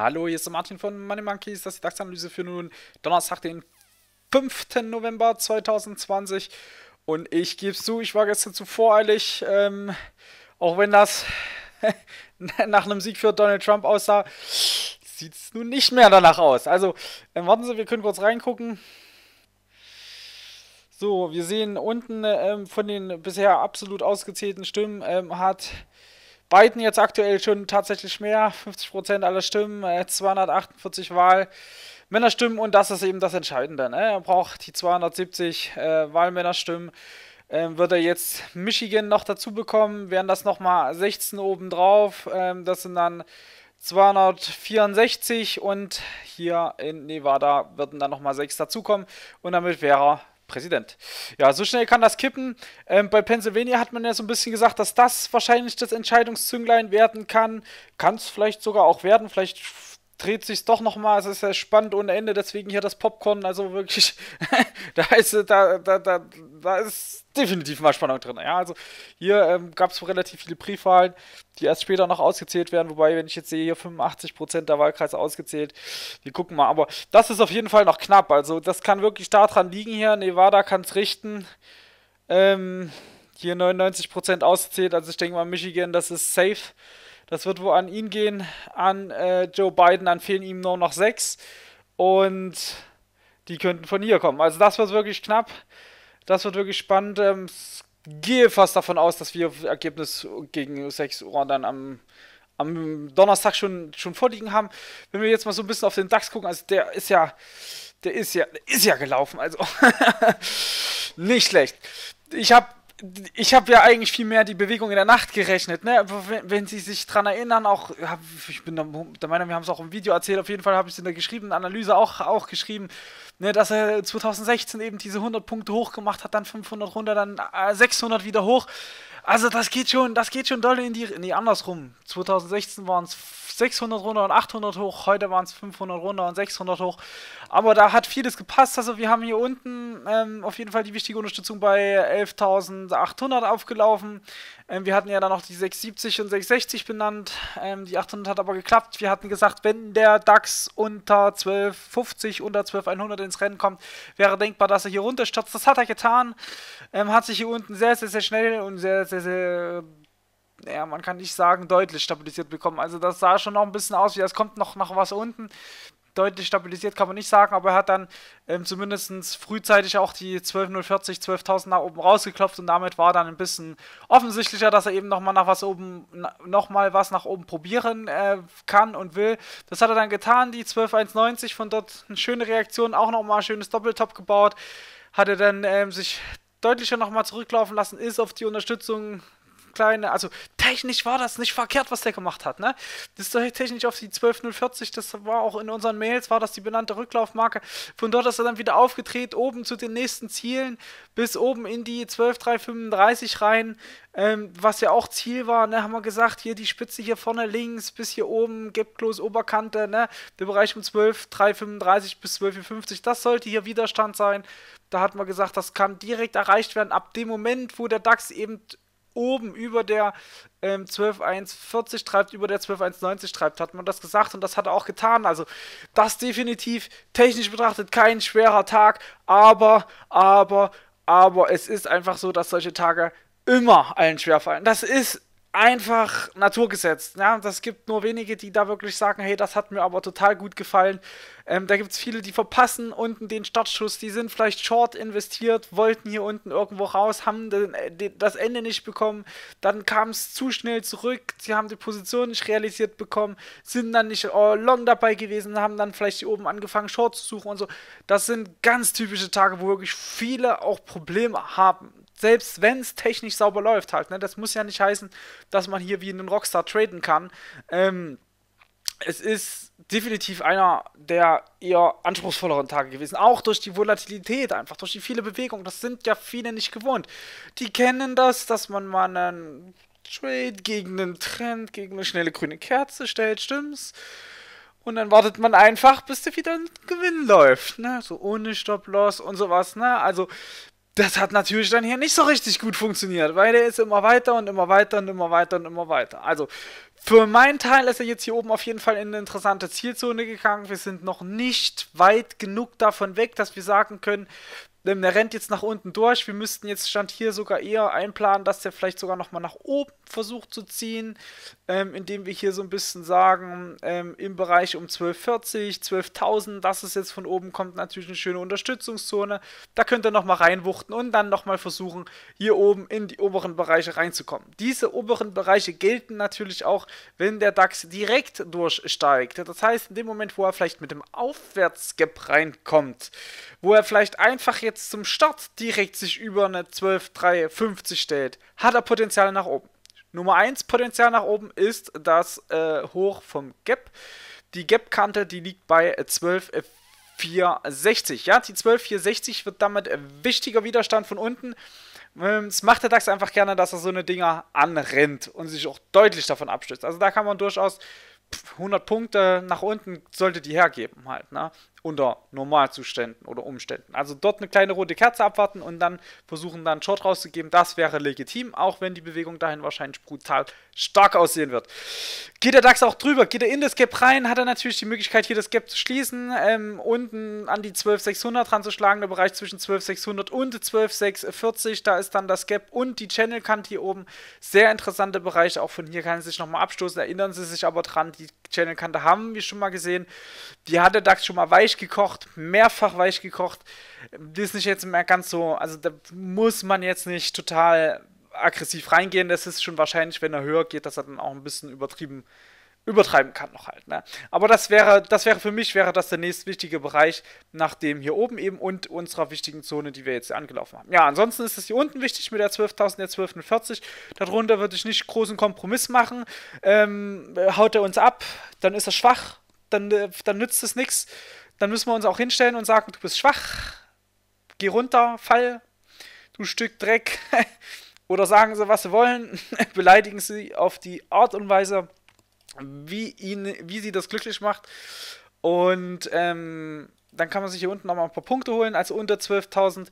Hallo, hier ist der Martin von Money Monkeys. Das ist die DAX-Analyse für nun Donnerstag, den 5. November 2020. Und ich gebe zu, ich war gestern zu voreilig. Ähm, auch wenn das nach einem Sieg für Donald Trump aussah, sieht es nun nicht mehr danach aus. Also, äh, warten Sie, wir können kurz reingucken. So, wir sehen unten ähm, von den bisher absolut ausgezählten Stimmen ähm, hat Biden jetzt aktuell schon tatsächlich mehr, 50% aller Stimmen, 248 äh, Wahl. Männerstimmen und das ist eben das Entscheidende. Ne? Er braucht die 270 äh, Wahlmännerstimmen. Ähm, wird er jetzt Michigan noch dazu bekommen, wären das nochmal 16 obendrauf. Ähm, das sind dann 264 und hier in Nevada würden dann nochmal 6 dazukommen und damit wäre er Präsident. Ja, so schnell kann das kippen. Ähm, bei Pennsylvania hat man ja so ein bisschen gesagt, dass das wahrscheinlich das Entscheidungszünglein werden kann. Kann es vielleicht sogar auch werden. Vielleicht dreht sich doch nochmal, es ist ja spannend ohne Ende, deswegen hier das Popcorn, also wirklich, da ist, da, da, da, da ist definitiv mal Spannung drin. Ja, also hier ähm, gab es relativ viele Briefwahlen, die erst später noch ausgezählt werden, wobei, wenn ich jetzt sehe, hier 85% der Wahlkreise ausgezählt, wir gucken mal, aber das ist auf jeden Fall noch knapp, also das kann wirklich daran liegen hier, Nevada kann es richten, ähm, hier 99% ausgezählt, also ich denke mal, Michigan, das ist safe, das wird wohl an ihn gehen, an äh, Joe Biden, dann fehlen ihm nur noch sechs. Und die könnten von hier kommen. Also das wird wirklich knapp. Das wird wirklich spannend. Ähm, gehe fast davon aus, dass wir Ergebnis gegen 6 Uhr dann am, am Donnerstag schon, schon vorliegen haben. Wenn wir jetzt mal so ein bisschen auf den DAX gucken, also der ist ja, der ist ja, der ist ja gelaufen, also nicht schlecht. Ich habe ich habe ja eigentlich viel mehr die Bewegung in der Nacht gerechnet, ne? Wenn, wenn, Sie sich dran erinnern, auch, ich bin der Meinung, wir haben es auch im Video erzählt, auf jeden Fall habe ich es in der geschriebenen Analyse auch, auch geschrieben, ne, dass er 2016 eben diese 100 Punkte hochgemacht hat, dann 500 runter, dann 600 äh, wieder hoch. Also das geht schon, das geht schon doll in die, nee, andersrum. 2016 waren es 600 runter und 800 hoch, heute waren es 500 runter und 600 hoch. Aber da hat vieles gepasst. Also wir haben hier unten ähm, auf jeden Fall die wichtige Unterstützung bei 11.800 aufgelaufen. Ähm, wir hatten ja dann noch die 670 und 660 benannt. Ähm, die 800 hat aber geklappt. Wir hatten gesagt, wenn der DAX unter 1250, unter 12100 ins Rennen kommt, wäre denkbar, dass er hier runterstürzt. Das hat er getan. Ähm, hat sich hier unten sehr, sehr, sehr schnell und sehr, sehr, sehr naja, man kann nicht sagen, deutlich stabilisiert bekommen. Also das sah schon noch ein bisschen aus, wie es kommt noch nach was unten deutlich stabilisiert, kann man nicht sagen, aber er hat dann ähm, zumindest frühzeitig auch die 12040, 12.000 nach oben rausgeklopft und damit war dann ein bisschen offensichtlicher, dass er eben nochmal nach was oben, nochmal was nach oben probieren äh, kann und will. Das hat er dann getan, die 12.190, von dort eine schöne Reaktion, auch nochmal ein schönes Doppeltop gebaut. Hat er dann ähm, sich deutlicher nochmal zurücklaufen lassen, ist auf die Unterstützung kleine, also technisch war das nicht verkehrt, was der gemacht hat, ne? Das ist technisch auf die 12040, das war auch in unseren Mails, war das die benannte Rücklaufmarke. Von dort ist er dann wieder aufgedreht, oben zu den nächsten Zielen, bis oben in die 12335 rein, ähm, was ja auch Ziel war, ne? Haben wir gesagt, hier die Spitze hier vorne links, bis hier oben, Gipklos, Oberkante, ne? Der Bereich um 12335 bis 1250, das sollte hier Widerstand sein. Da hat man gesagt, das kann direkt erreicht werden. Ab dem Moment, wo der DAX eben oben über der ähm, 12.1.40 treibt, über der 12.1.90 treibt, hat man das gesagt und das hat er auch getan. Also das definitiv technisch betrachtet kein schwerer Tag, aber, aber, aber es ist einfach so, dass solche Tage immer allen schwer fallen. Das ist einfach Naturgesetz. Ja, das gibt nur wenige, die da wirklich sagen, hey, das hat mir aber total gut gefallen. Ähm, da gibt es viele, die verpassen unten den Startschuss, die sind vielleicht short investiert, wollten hier unten irgendwo raus, haben den, äh, den, das Ende nicht bekommen, dann kam es zu schnell zurück, sie haben die Position nicht realisiert bekommen, sind dann nicht oh, long dabei gewesen, haben dann vielleicht hier oben angefangen, short zu suchen und so. Das sind ganz typische Tage, wo wirklich viele auch Probleme haben selbst wenn es technisch sauber läuft halt, ne? Das muss ja nicht heißen, dass man hier wie einen Rockstar traden kann. Ähm, es ist definitiv einer der eher anspruchsvolleren Tage gewesen. Auch durch die Volatilität einfach, durch die viele Bewegungen. Das sind ja viele nicht gewohnt. Die kennen das, dass man mal einen Trade gegen einen Trend, gegen eine schnelle grüne Kerze stellt, stimmt's? Und dann wartet man einfach, bis der wieder ein Gewinn läuft, ne? So ohne Stop-Loss und sowas, ne? Also das hat natürlich dann hier nicht so richtig gut funktioniert, weil der ist immer weiter und immer weiter und immer weiter und immer weiter. Also, für meinen Teil ist er jetzt hier oben auf jeden Fall in eine interessante Zielzone gegangen. Wir sind noch nicht weit genug davon weg, dass wir sagen können, der rennt jetzt nach unten durch. Wir müssten jetzt Stand hier sogar eher einplanen, dass der vielleicht sogar nochmal nach oben versucht zu ziehen, ähm, indem wir hier so ein bisschen sagen, ähm, im Bereich um 1240, 12.000, dass es jetzt von oben kommt natürlich eine schöne Unterstützungszone. Da könnt ihr nochmal reinwuchten und dann nochmal versuchen, hier oben in die oberen Bereiche reinzukommen. Diese oberen Bereiche gelten natürlich auch, wenn der DAX direkt durchsteigt. Das heißt, in dem Moment, wo er vielleicht mit dem Aufwärtskap reinkommt, wo er vielleicht einfach jetzt jetzt zum Start direkt sich über eine 12, 3, 50 stellt, hat er Potenzial nach oben. Nummer 1 Potenzial nach oben ist das äh, Hoch vom Gap. Die Gap-Kante, die liegt bei 12, äh, 460. Äh, ja, die 12,460 wird damit äh, wichtiger Widerstand von unten. Ähm, es macht der DAX einfach gerne, dass er so eine Dinger anrennt und sich auch deutlich davon abstützt. Also da kann man durchaus 100 Punkte nach unten sollte die hergeben halt. Ne? unter Normalzuständen oder Umständen. Also dort eine kleine rote Kerze abwarten und dann versuchen, dann einen Short rauszugeben. Das wäre legitim, auch wenn die Bewegung dahin wahrscheinlich brutal stark aussehen wird. Geht der DAX auch drüber? Geht er in das Gap rein? Hat er natürlich die Möglichkeit, hier das Gap zu schließen, ähm, unten an die 12.600 ranzuschlagen. Der Bereich zwischen 12.600 und 12.640, da ist dann das Gap und die Channel-Kante hier oben. Sehr interessanter Bereich, auch von hier kann er sich nochmal abstoßen. Erinnern Sie sich aber dran, die Channel-Kante haben wir schon mal gesehen. Die hat der DAX schon mal weich gekocht, mehrfach weich gekocht. Die ist nicht jetzt mehr ganz so, also da muss man jetzt nicht total aggressiv reingehen. Das ist schon wahrscheinlich, wenn er höher geht, dass er dann auch ein bisschen übertrieben übertreiben kann noch halt. Ne? Aber das wäre, das wäre für mich, wäre das der nächstwichtige Bereich nach dem hier oben eben und unserer wichtigen Zone, die wir jetzt angelaufen haben. Ja, ansonsten ist es hier unten wichtig mit der 12.000, der 12.40. Darunter würde ich nicht großen Kompromiss machen. Ähm, haut er uns ab, dann ist er schwach, dann, äh, dann nützt es nichts. Dann müssen wir uns auch hinstellen und sagen, du bist schwach, geh runter, fall, du Stück Dreck. Oder sagen sie, was sie wollen, beleidigen sie auf die Art und Weise, wie, ihn, wie sie das glücklich macht. Und ähm, dann kann man sich hier unten nochmal ein paar Punkte holen. Also unter 12.000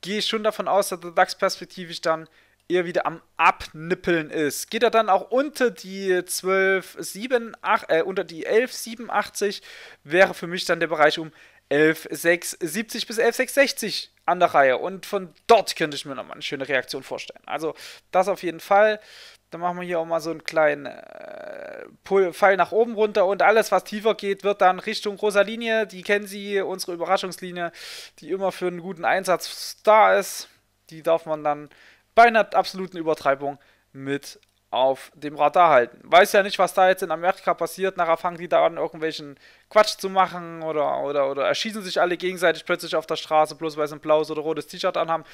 gehe ich schon davon aus, dass der DAX perspektivisch dann eher wieder am Abnippeln ist. Geht er dann auch unter die 12, 7, 8, äh, unter die 11, wäre für mich dann der Bereich um 11.670 bis 11.660 an der Reihe. Und von dort könnte ich mir nochmal eine schöne Reaktion vorstellen. Also das auf jeden Fall. Dann machen wir hier auch mal so einen kleinen äh, Pfeil nach oben runter und alles, was tiefer geht, wird dann Richtung großer Linie. Die kennen Sie, unsere Überraschungslinie, die immer für einen guten Einsatz da ist. Die darf man dann bei einer absoluten Übertreibung mit auf dem Radar halten. Weiß ja nicht, was da jetzt in Amerika passiert. Nachher fangen die da an, irgendwelchen Quatsch zu machen oder, oder, oder erschießen sich alle gegenseitig plötzlich auf der Straße, bloß weil sie ein blaues oder rotes T-Shirt anhaben.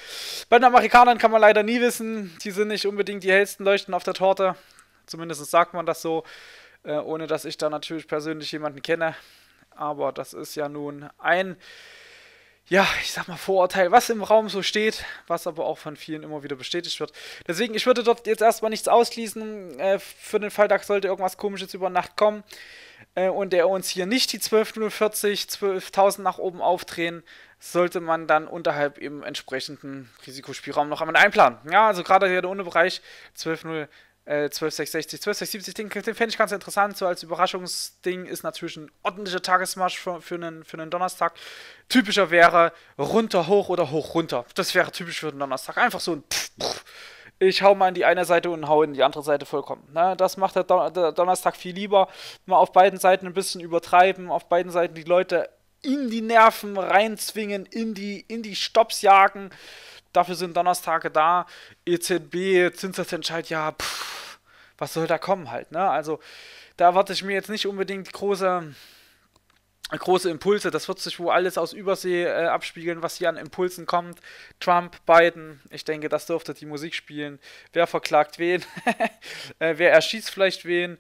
Bei den Amerikanern kann man leider nie wissen. Die sind nicht unbedingt die hellsten Leuchten auf der Torte. Zumindest sagt man das so, äh, ohne dass ich da natürlich persönlich jemanden kenne. Aber das ist ja nun ein ja, ich sag mal, Vorurteil, was im Raum so steht, was aber auch von vielen immer wieder bestätigt wird. Deswegen, ich würde dort jetzt erstmal nichts ausschließen. Äh, für den Fall, da sollte irgendwas Komisches über Nacht kommen äh, und der uns hier nicht die 12.040, 12.000 nach oben aufdrehen, sollte man dann unterhalb im entsprechenden Risikospielraum noch einmal einplanen. Ja, also gerade hier der Ohne-Bereich 12.040 äh, 12660, 12670 Ding, den fände ich ganz interessant. So als Überraschungsding ist natürlich ein ordentlicher Tagesmarsch für, für, einen, für einen Donnerstag. Typischer wäre runter, hoch oder hoch, runter. Das wäre typisch für einen Donnerstag. Einfach so ein pff, pff. Ich hau mal in die eine Seite und hau in die andere Seite vollkommen. Ne? Das macht der, Don der Donnerstag viel lieber. Mal auf beiden Seiten ein bisschen übertreiben, auf beiden Seiten die Leute in die Nerven reinzwingen, in die, in die Stops jagen dafür sind Donnerstage da, EZB, Zinssatzentscheid, ja, pff, was soll da kommen halt, ne? Also da erwarte ich mir jetzt nicht unbedingt große große Impulse. Das wird sich wohl alles aus Übersee äh, abspiegeln, was hier an Impulsen kommt. Trump, Biden, ich denke, das dürfte die Musik spielen. Wer verklagt wen? äh, wer erschießt vielleicht wen?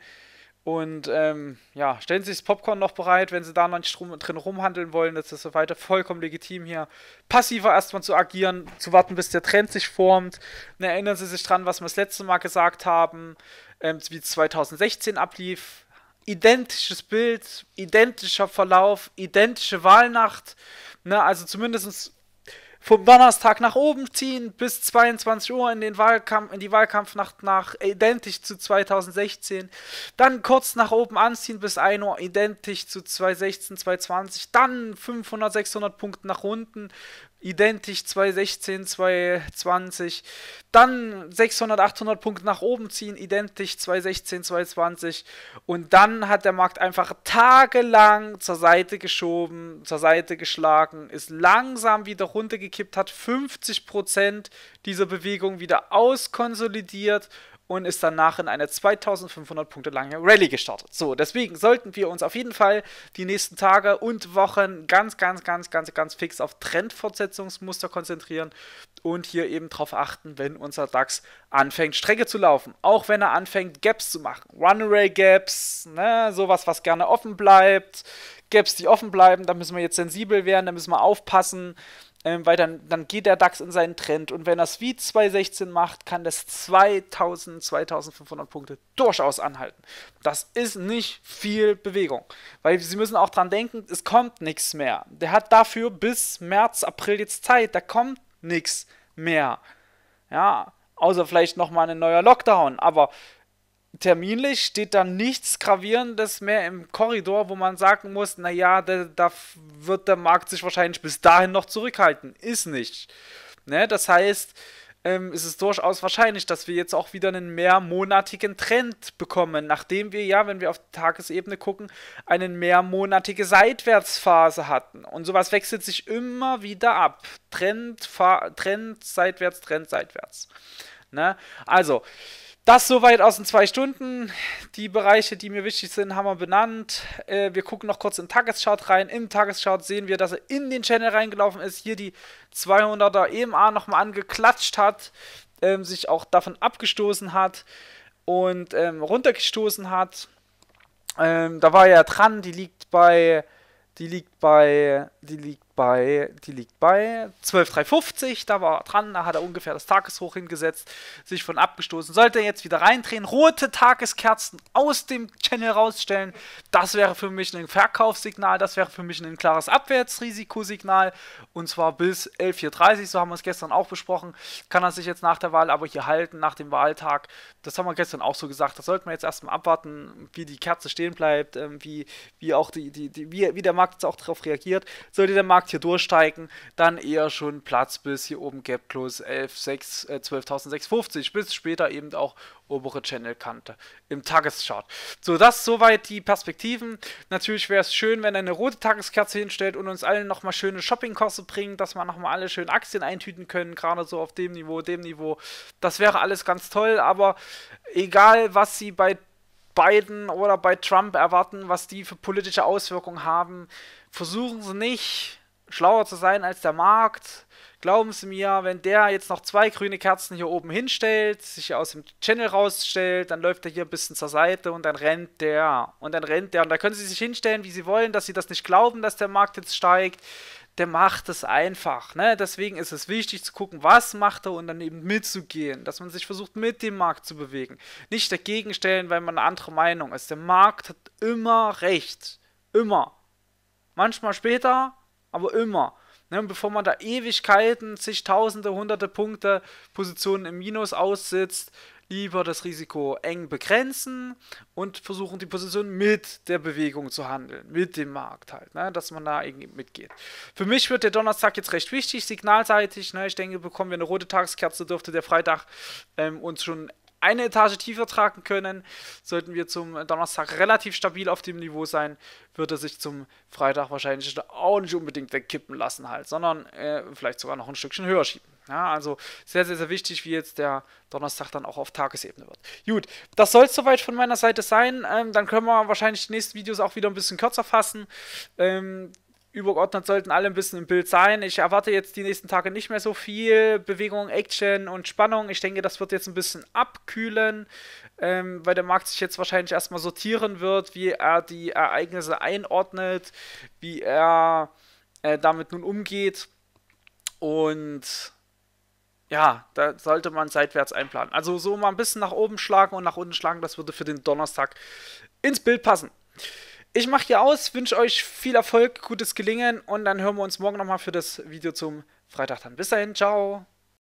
Und ähm, ja, stellen Sie sich das Popcorn noch bereit, wenn Sie da noch nicht drin rumhandeln wollen. Das ist so weiter vollkommen legitim hier. Passiver erstmal zu agieren, zu warten, bis der Trend sich formt. Und erinnern Sie sich dran, was wir das letzte Mal gesagt haben, ähm, wie 2016 ablief. Identisches Bild, identischer Verlauf, identische Wahlnacht. Ne, also zumindest vom Donnerstag nach oben ziehen bis 22 Uhr in, den Wahlkampf, in die Wahlkampfnacht nach identisch zu 2016. Dann kurz nach oben anziehen bis 1 Uhr identisch zu 2016, 2020. Dann 500, 600 Punkte nach unten identisch 216, 220. Dann 600, 800 Punkte nach oben ziehen, identisch 216, 220. Und dann hat der Markt einfach tagelang zur Seite geschoben, zur Seite geschlagen, ist langsam wieder runtergekippt, hat 50% dieser Bewegung wieder auskonsolidiert und ist danach in eine 2500 Punkte lange Rallye gestartet. So, deswegen sollten wir uns auf jeden Fall die nächsten Tage und Wochen ganz, ganz, ganz, ganz, ganz fix auf Trendfortsetzungsmuster konzentrieren und hier eben darauf achten, wenn unser DAX anfängt, Strecke zu laufen. Auch wenn er anfängt, Gaps zu machen. Runway-Gaps, ne, sowas, was gerne offen bleibt. Gaps, die offen bleiben, da müssen wir jetzt sensibel werden, da müssen wir aufpassen. Ähm, weil dann, dann geht der DAX in seinen Trend und wenn das wie 216 macht, kann das 2000, 2500 Punkte durchaus anhalten. Das ist nicht viel Bewegung, weil Sie müssen auch dran denken, es kommt nichts mehr. Der hat dafür bis März, April jetzt Zeit, da kommt nichts mehr. Ja, außer vielleicht nochmal ein neuer Lockdown, aber terminlich steht da nichts Gravierendes mehr im Korridor, wo man sagen muss, naja, da, da wird der Markt sich wahrscheinlich bis dahin noch zurückhalten. Ist nicht. Ne? Das heißt, ähm, ist es durchaus wahrscheinlich, dass wir jetzt auch wieder einen mehrmonatigen Trend bekommen, nachdem wir ja, wenn wir auf die Tagesebene gucken, eine mehrmonatige Seitwärtsphase hatten. Und sowas wechselt sich immer wieder ab. Trend, Fa Trend seitwärts, Trend seitwärts. Ne? Also, das soweit aus den zwei Stunden. Die Bereiche, die mir wichtig sind, haben wir benannt. Äh, wir gucken noch kurz in den Tagesschart rein. Im Tagesschart sehen wir, dass er in den Channel reingelaufen ist, hier die 200er EMA nochmal angeklatscht hat, ähm, sich auch davon abgestoßen hat und ähm, runtergestoßen hat. Ähm, da war er ja dran, die liegt bei, die liegt bei, die liegt bei, die liegt bei 12,350. Da war er dran, da hat er ungefähr das Tageshoch hingesetzt, sich von abgestoßen. Sollte er jetzt wieder reindrehen, rote Tageskerzen aus dem Channel rausstellen, das wäre für mich ein Verkaufssignal, das wäre für mich ein klares Abwärtsrisikosignal. Und zwar bis 11,430, so haben wir es gestern auch besprochen. Kann er sich jetzt nach der Wahl aber hier halten, nach dem Wahltag. Das haben wir gestern auch so gesagt. Das sollten wir jetzt erstmal abwarten, wie die Kerze stehen bleibt, ähm, wie, wie auch die, die, die wie, wie der Markt jetzt auch drauf darauf reagiert. Sollte der Markt hier durchsteigen, dann eher schon Platz bis hier oben Gap Close 11, 6, äh, 12.650 bis später eben auch obere Channelkante im Tageschart. So, das soweit die Perspektiven. Natürlich wäre es schön, wenn eine rote Tageskerze hinstellt und uns allen nochmal schöne Shoppingkosten bringt, dass wir nochmal alle schön Aktien eintüten können, gerade so auf dem Niveau, dem Niveau. Das wäre alles ganz toll, aber egal, was sie bei Biden oder bei Trump erwarten, was die für politische Auswirkungen haben. Versuchen Sie nicht, schlauer zu sein als der Markt. Glauben Sie mir, wenn der jetzt noch zwei grüne Kerzen hier oben hinstellt, sich aus dem Channel rausstellt, dann läuft er hier ein bisschen zur Seite und dann rennt der. Und dann rennt der. Und da können Sie sich hinstellen, wie Sie wollen, dass Sie das nicht glauben, dass der Markt jetzt steigt der macht es einfach. Ne? Deswegen ist es wichtig zu gucken, was macht er und dann eben mitzugehen, dass man sich versucht, mit dem Markt zu bewegen. Nicht dagegen stellen, weil man eine andere Meinung ist. Der Markt hat immer recht. Immer. Manchmal später, aber immer. Ne, bevor man da Ewigkeiten, zigtausende, hunderte Punkte, Positionen im Minus aussitzt, lieber das Risiko eng begrenzen und versuchen die Position mit der Bewegung zu handeln, mit dem Markt halt, ne? dass man da irgendwie mitgeht. Für mich wird der Donnerstag jetzt recht wichtig, signalseitig. Ne? Ich denke, bekommen wir eine rote Tageskerze, dürfte der Freitag ähm, uns schon eine Etage tiefer tragen können. Sollten wir zum Donnerstag relativ stabil auf dem Niveau sein, wird er sich zum Freitag wahrscheinlich auch nicht unbedingt wegkippen lassen halt, sondern äh, vielleicht sogar noch ein Stückchen höher schieben. Ja, also sehr, sehr, sehr wichtig, wie jetzt der Donnerstag dann auch auf Tagesebene wird. Gut, das soll es soweit von meiner Seite sein. Ähm, dann können wir wahrscheinlich die nächsten Videos auch wieder ein bisschen kürzer fassen. Ähm, übergeordnet sollten alle ein bisschen im Bild sein. Ich erwarte jetzt die nächsten Tage nicht mehr so viel Bewegung, Action und Spannung. Ich denke, das wird jetzt ein bisschen abkühlen, ähm, weil der Markt sich jetzt wahrscheinlich erstmal sortieren wird, wie er die Ereignisse einordnet, wie er äh, damit nun umgeht. Und ja, da sollte man seitwärts einplanen. Also so mal ein bisschen nach oben schlagen und nach unten schlagen, das würde für den Donnerstag ins Bild passen. Ich mache hier aus, wünsche euch viel Erfolg, gutes Gelingen und dann hören wir uns morgen nochmal für das Video zum Freitag dann. Bis dahin, ciao!